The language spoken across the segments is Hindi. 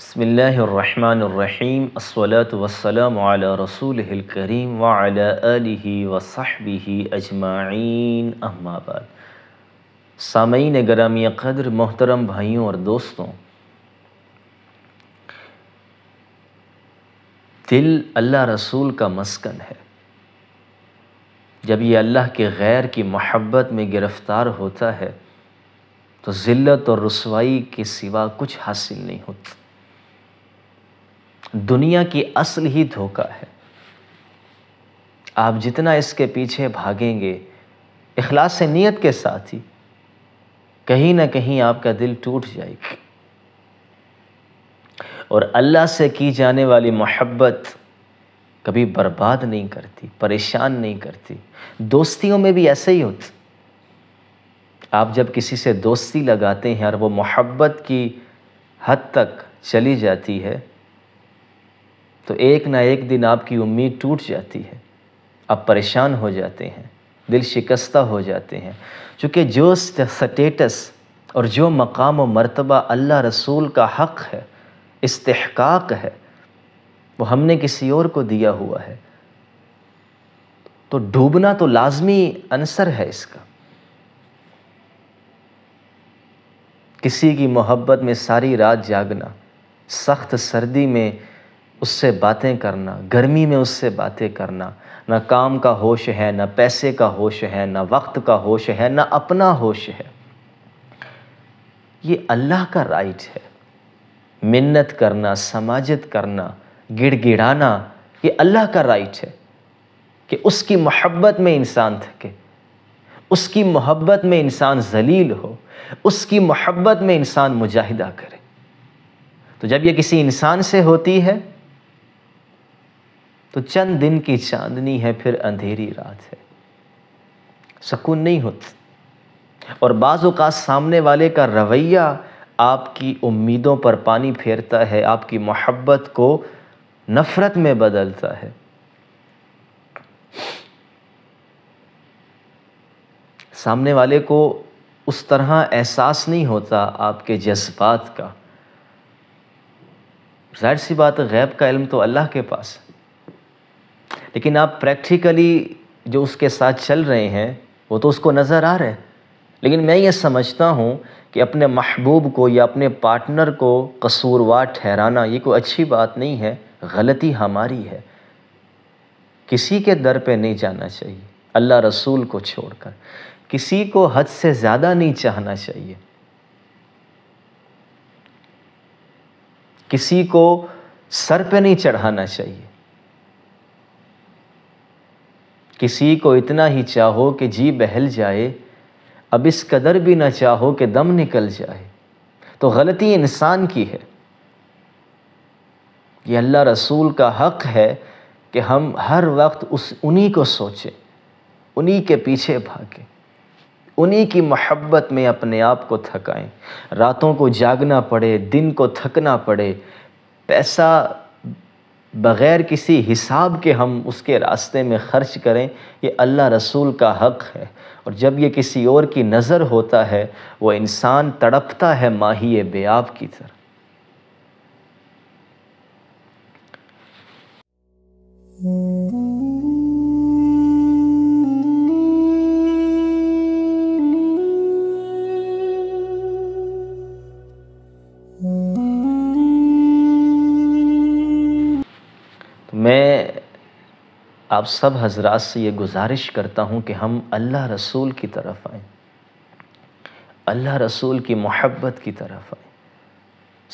बसमीम वसलम रसूल करीम वाली वसाबी अजमाइन अहमाबाद सामीन गराम कदर मोहतरम भाइयों और दोस्तों दिल अल्लाह रसूल का मस्कन है जब ये अल्लाह के गैर की महब्बत में गिरफ़्तार होता है तो ज़िल्त और रसवाई के सिवा कुछ हासिल नहीं होता दुनिया की असल ही धोखा है आप जितना इसके पीछे भागेंगे इखलास से नीयत के साथ ही कहीं ना कहीं आपका दिल टूट जाएगा और अल्लाह से की जाने वाली मोहब्बत कभी बर्बाद नहीं करती परेशान नहीं करती दोस्तियों में भी ऐसे ही होता आप जब किसी से दोस्ती लगाते हैं और वो मोहब्बत की हद तक चली जाती है तो एक ना एक दिन आपकी उम्मीद टूट जाती है आप परेशान हो जाते हैं दिल शिकस्ता हो जाते हैं क्योंकि जो स्टेटस और जो मकाम व मरतबा अल्लाह रसूल का हक़ है इस्तेहकाक है वो हमने किसी और को दिया हुआ है तो डूबना तो लाजमी अंसर है इसका किसी की मोहब्बत में सारी रात जागना सख्त सर्दी में उससे बातें करना गर्मी में उससे बातें करना ना काम का होश है ना पैसे का होश है ना वक्त का होश है ना अपना होश है ये अल्लाह का राइट है मिन्नत करना समाजत करना गिड़गिड़ाना ये अल्लाह का राइट है कि उसकी मोहब्बत में इंसान थके उसकी मोहब्बत में इंसान जलील हो उसकी मोहब्बत में इंसान मुजाहिदा करे तो जब ये किसी इंसान से होती है तो चंद दिन की चांदनी है फिर अंधेरी रात है सुकून नहीं होता और बाजों का सामने वाले का रवैया आपकी उम्मीदों पर पानी फेरता है आपकी मोहब्बत को नफ़रत में बदलता है सामने वाले को उस तरह एहसास नहीं होता आपके जज्बात का जाहिर सी बात गैब का इल्म तो अल्लाह के पास है लेकिन आप प्रैक्टिकली जो उसके साथ चल रहे हैं वो तो उसको नज़र आ रहा है लेकिन मैं ये समझता हूँ कि अपने महबूब को या अपने पार्टनर को कसूरवार ठहराना ये कोई अच्छी बात नहीं है गलती हमारी है किसी के दर पे नहीं जाना चाहिए अल्लाह रसूल को छोड़कर किसी को हद से ज़्यादा नहीं चाहना चाहिए किसी को सर पे नहीं चढ़ाना चाहिए किसी को इतना ही चाहो कि जी बहल जाए अब इस कदर भी ना चाहो कि दम निकल जाए तो गलती इंसान की है ये अल्लाह रसूल का हक है कि हम हर वक्त उस उन्हीं को सोचें उन्हीं के पीछे भागें उन्हीं की मोहब्बत में अपने आप को थकाएं रातों को जागना पड़े दिन को थकना पड़े पैसा बग़ैर किसी हिसाब के हम उसके रास्ते में ख़र्च करें ये अल्लाह रसूल का हक़ है और जब ये किसी और की नज़र होता है वो इंसान तड़पता है माही बेआब की तरह मैं आप सब हजरात से ये गुजारिश करता हूँ कि हम अल्लाह रसूल की तरफ आए अल्लाह रसूल की मोहब्बत की तरफ आए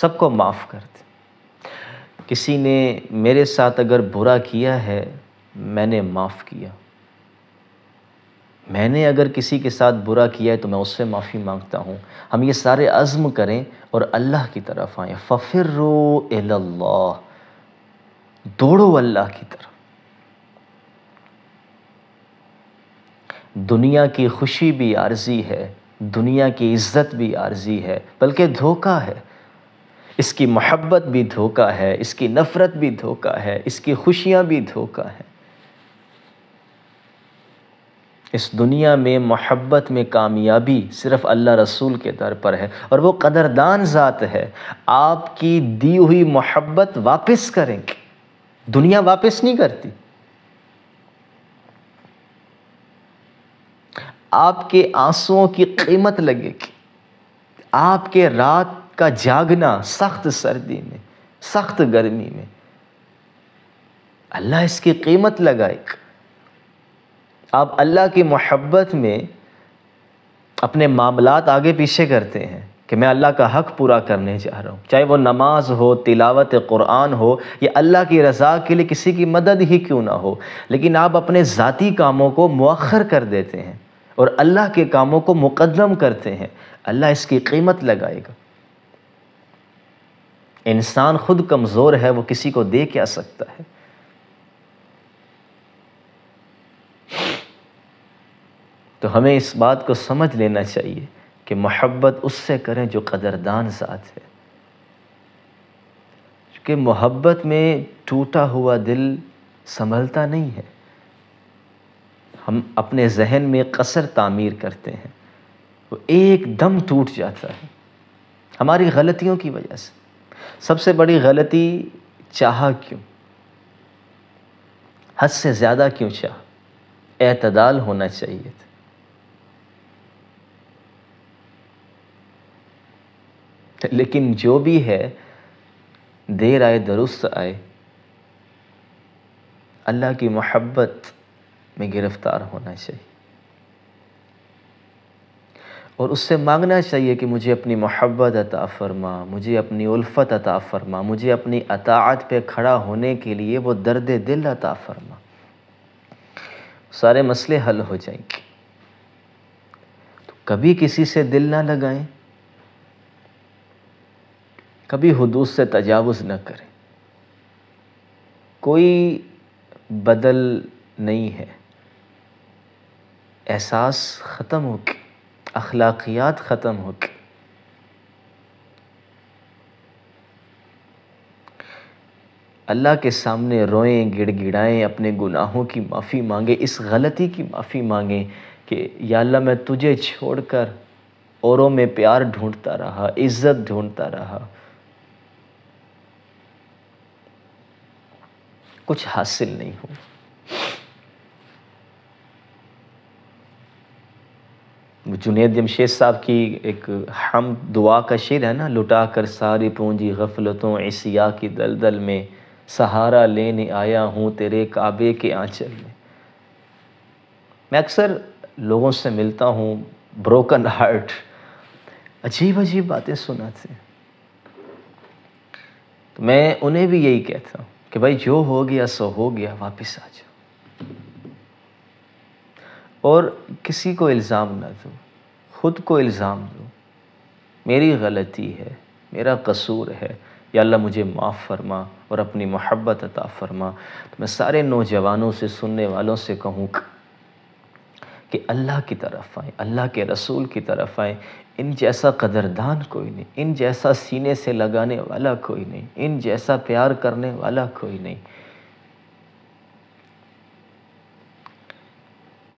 सबको माफ़ कर दें किसी ने मेरे साथ अगर बुरा किया है मैंने माफ़ किया मैंने अगर किसी के साथ बुरा किया है तो मैं उससे माफ़ी मांगता हूँ हम ये सारे आज़म करें और अल्लाह की तरफ आएँ फ़फ़िर दौड़ो अल्लाह की तरफ दुनिया की खुशी भी आर्जी है दुनिया की इज्जत भी आर्जी है बल्कि धोखा है इसकी मोहब्बत भी धोखा है इसकी नफ़रत भी धोखा है इसकी खुशियाँ भी धोखा है इस दुनिया में मोहब्बत में कामयाबी सिर्फ़ अल्लाह रसूल के दर पर है और वो कदरदान ज़ात है आपकी दी हुई मोहब्बत वापस करेंगे दुनिया वापस नहीं करती आपके आंसुओं की कीमत लगेगी आपके रात का जागना सख्त सर्दी में सख्त गर्मी में अल्लाह इसकी कीमत लगाए आप अल्लाह की मोहब्बत में अपने मामलात आगे पीछे करते हैं कि मैं अल्लाह का हक़ पूरा करने जा रहा हूँ चाहे वो नमाज हो तिलावत कुरान हो या अल्लाह की रज़ा के लिए किसी की मदद ही क्यों ना हो लेकिन आप अपने ज़ाती कामों को मौखर कर देते हैं और अल्लाह के कामों को मुकदम करते हैं अल्लाह इसकी कीमत लगाएगा इंसान खुद कमज़ोर है वो किसी को दे क्या सकता है तो हमें इस बात को समझ लेना चाहिए कि मोहब्बत उससे करें जो कदरदान साथ है क्योंकि मोहब्बत में टूटा हुआ दिल संभलता नहीं है हम अपने जहन में कसर तामीर करते हैं वो एकदम टूट जाता है हमारी गलतियों की वजह से सबसे बड़ी गलती चाह क्यों हद से ज़्यादा क्यों चाह एतदाल होना चाहिए था लेकिन जो भी है देर आए दुरुस्त आए अल्लाह की मोहब्बत में गिरफ्तार होना चाहिए और उससे मांगना चाहिए कि मुझे अपनी मोहब्बत अता फरमा मुझे अपनी उल्फत अता फरमा मुझे अपनी अतात पे खड़ा होने के लिए वो दर्द दिल अता फरमा सारे मसले हल हो जाएंगे तो कभी किसी से दिल ना लगाएं कभी हदूद से तजावज़ न करें कोई बदल नहीं है एहसास ख़त्म हो के अखलाकियात ख़त्म हो के अल्लाह के सामने रोएं गिड़गिड़ाएं अपने गुनाहों की माफ़ी मांगें इस गलती की माफ़ी मांगें कि या अल्लाह मैं तुझे छोड़कर औरों में प्यार ढूंढता रहा इज़्ज़त ढूंढता रहा कुछ हासिल नहीं हो जुनेद जमशेद साहब की एक हम दुआ का शेर है ना लुटा कर सारी पूंजी गफलतों ऐसिया की दलदल में सहारा लेने आया हूँ तेरे काबे के आंचल में मैं अक्सर लोगों से मिलता हूँ ब्रोकन हार्ट अजीब अजीब बातें सुनाते तो मैं उन्हें भी यही कहता हूँ कि भाई जो हो गया सो हो गया वापस आ जाओ और किसी को इल्ज़ाम ना दो खुद को इल्ज़ाम दो मेरी गलती है मेरा कसूर है या अल्लाह मुझे माफ़ फरमा और अपनी मोहब्बत अता फरमा तो मैं सारे नौजवानों से सुनने वालों से कहूँ कि अल्लाह की तरफ आए अल्लाह के रसूल की तरफ आए इन जैसा कदरदान कोई नहीं इन जैसा सीने से लगाने वाला कोई नहीं इन जैसा प्यार करने वाला कोई नहीं